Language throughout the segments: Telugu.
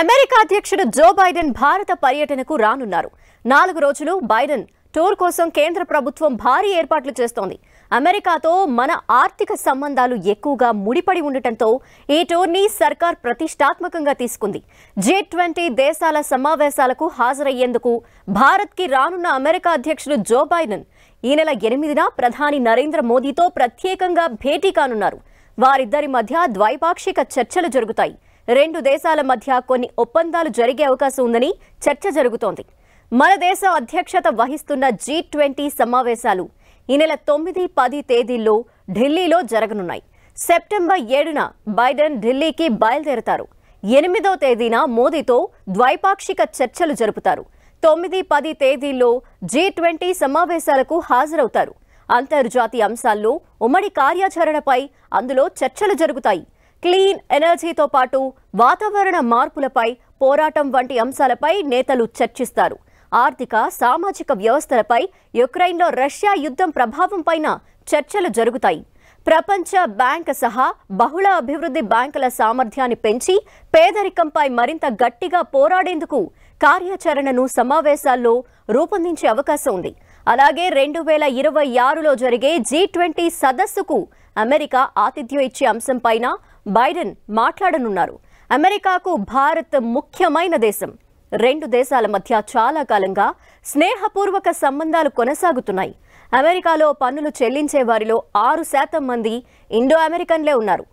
అమెరికా అధ్యక్షుడు జో బైడెన్ భారత పర్యటనకు రానున్నారు నాలుగు రోజులు బైడెన్ టూర్ కోసం కేంద్ర ప్రభుత్వం భారీ ఏర్పాట్లు చేస్తోంది అమెరికాతో మన ఆర్థిక సంబంధాలు ఎక్కువగా ముడిపడి ఉండటంతో ఈ టూర్ని సర్కార్ ప్రతిష్టాత్మకంగా తీసుకుంది జీ ట్వంటీ దేశాల సమావేశాలకు హాజరయ్యేందుకు భారత్కి రానున్న అమెరికా అధ్యక్షుడు జో బైడెన్ ఈ నెల ఎనిమిదిన ప్రధాని నరేంద్ర మోదీతో ప్రత్యేకంగా భేటీ కానున్నారు వారిద్దరి మధ్య ద్వైపాక్షిక చర్చలు జరుగుతాయి రెండు దేశాల మధ్య కొన్ని ఒప్పందాలు జరిగే అవకాశం ఉందని చర్చ జరుగుతోంది మన దేశ అధ్యక్షత వహిస్తున్న జీ ట్వంటీ సమావేశాలు ఈ నెల తొమ్మిది పది తేదీల్లో ఢిల్లీలో జరగనున్నాయి సెప్టెంబర్ ఏడున బైడెన్ ఢిల్లీకి బయలుదేరతారు ఎనిమిదో తేదీన మోదీతో ద్వైపాక్షిక చర్చలు జరుపుతారు తొమ్మిది పది తేదీల్లో జీ ట్వంటీ సమావేశాలకు హాజరవుతారు అంతర్జాతీయ అంశాల్లో ఉమ్మడి కార్యాచరణపై అందులో చర్చలు జరుగుతాయి క్లీన్ ఎనర్జీతో పాటు వాతావరణ మార్పులపై పోరాటం వంటి అంశాలపై నేతలు చర్చిస్తారు ఆర్థిక సామాజిక వ్యవస్థలపై యుక్రెయిన్లో రష్యా యుద్ధం ప్రభావం పైన చర్చలు జరుగుతాయి ప్రపంచ బ్యాంక్ సహా బహుళ అభివృద్ధి బ్యాంకుల సామర్థ్యాన్ని పెంచి పేదరికంపై మరింత గట్టిగా పోరాడేందుకు కార్యాచరణను సమావేశాల్లో రూపొందించే అవకాశం ఉంది అలాగే రెండు వేల ఇరవై ఆరులో జరిగే జీ ట్వంటీ సదస్సుకు అమెరికా ఆతిథ్యం ఇచ్చే అంశంపైన బైడెన్ మాట్లాడనున్నారు అమెరికాకు భారత్ ముఖ్యమైన దేశం రెండు దేశాల మధ్య చాలా కాలంగా స్నేహపూర్వక సంబంధాలు కొనసాగుతున్నాయి అమెరికాలో పన్నులు చెల్లించే వారిలో ఆరు శాతం మంది ఇండో అమెరికన్లే ఉన్నారు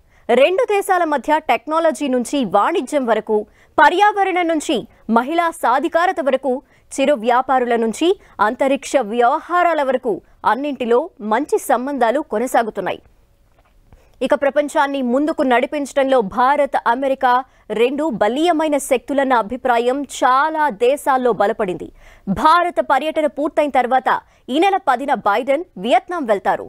రెండు దేశాల మధ్య టెక్నాలజీ నుంచి వాణిజ్యం వరకు పర్యావరణం నుంచి మహిళా సాధికారత వరకు చిరు వ్యాపారుల నుంచి అంతరిక్ష వ్యవహారాల వరకు అన్నింటిలో మంచి సంబంధాలు కొనసాగుతున్నాయి ఇక ప్రపంచాన్ని ముందుకు నడిపించడంలో భారత్ అమెరికా రెండు బలీయమైన శక్తులన్న అభిప్రాయం చాలా దేశాల్లో బలపడింది భారత పర్యటన పూర్తయిన తర్వాత ఈ నెల పదిన బైడెన్ వియత్నాం వెళ్తారు